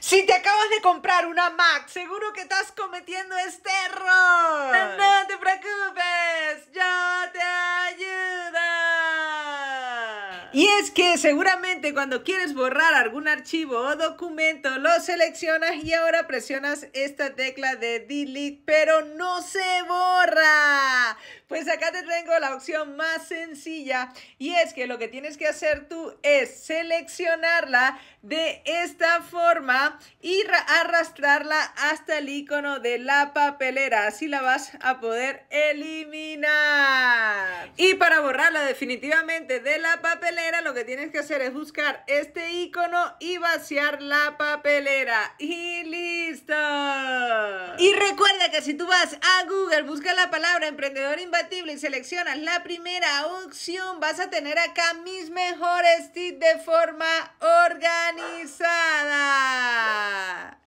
Si te acabas de comprar una Mac, seguro que estás cometiendo este error. No, te preocupes, yo te ayudo. Y es que seguramente cuando quieres borrar algún archivo o documento, lo seleccionas y ahora presionas esta tecla de delete, pero no se borra. Pues acá te tengo la opción más sencilla y es que lo que tienes que hacer tú es seleccionarla de esta forma y arrastrarla hasta el icono de la papelera. Así la vas a poder eliminar. Y para borrarla definitivamente de la papelera, lo que tienes que hacer es buscar este icono y vaciar la papelera. Y listo. Y recuerda que si tú vas a Google, buscas la palabra emprendedor imbatible y seleccionas la primera opción, vas a tener acá mis mejores tips de forma organizada.